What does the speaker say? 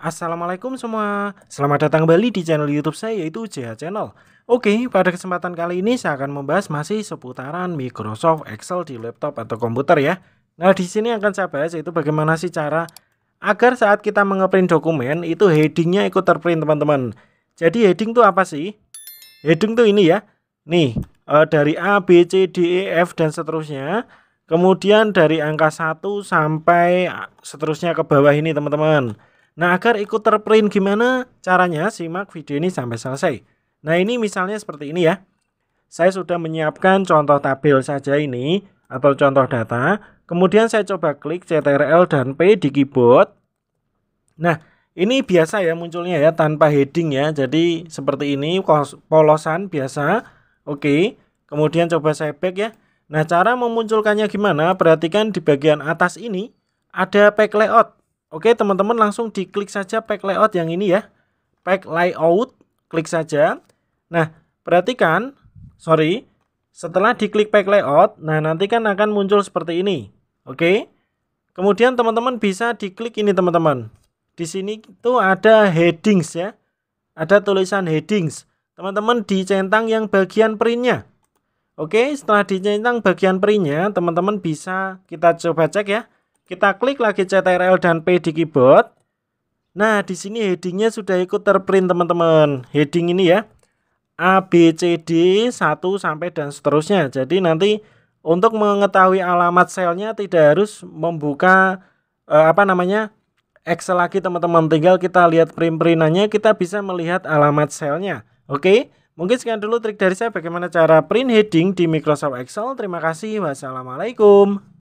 Assalamualaikum semua, selamat datang kembali di channel YouTube saya yaitu JH Channel. Oke, pada kesempatan kali ini saya akan membahas masih seputaran Microsoft Excel di laptop atau komputer ya. Nah, di sini akan saya bahas yaitu bagaimana sih cara agar saat kita mengeprint dokumen itu headingnya ikut terprint teman-teman. Jadi heading itu apa sih? Heading tuh ini ya. Nih, eh, dari A, B, C, D, E, F dan seterusnya. Kemudian dari angka 1 sampai seterusnya ke bawah ini teman-teman. Nah, agar ikut terprint gimana caranya, simak video ini sampai selesai. Nah, ini misalnya seperti ini ya. Saya sudah menyiapkan contoh tabel saja ini, atau contoh data. Kemudian saya coba klik CTRL dan P di keyboard. Nah, ini biasa ya munculnya ya, tanpa heading ya. Jadi, seperti ini, polosan biasa. Oke, kemudian coba saya back ya. Nah, cara memunculkannya gimana? Perhatikan di bagian atas ini, ada pack layout. Oke teman-teman langsung diklik saja pack layout yang ini ya. Pack layout, klik saja. Nah perhatikan, sorry, setelah diklik pack layout, nah nanti kan akan muncul seperti ini. Oke, kemudian teman-teman bisa diklik ini teman-teman. Di sini itu ada headings ya, ada tulisan headings. Teman-teman dicentang yang bagian printnya. Oke, setelah dicentang bagian printnya, teman-teman bisa kita coba cek ya. Kita klik lagi CTRL dan P di keyboard. Nah, di sini headingnya sudah ikut terprint teman-teman. Heading ini ya. A, B, C, D, 1 sampai dan seterusnya. Jadi nanti untuk mengetahui alamat selnya tidak harus membuka eh, apa namanya Excel lagi teman-teman. Tinggal kita lihat print-printannya, kita bisa melihat alamat selnya. Oke, mungkin sekian dulu trik dari saya bagaimana cara print heading di Microsoft Excel. Terima kasih. Wassalamualaikum.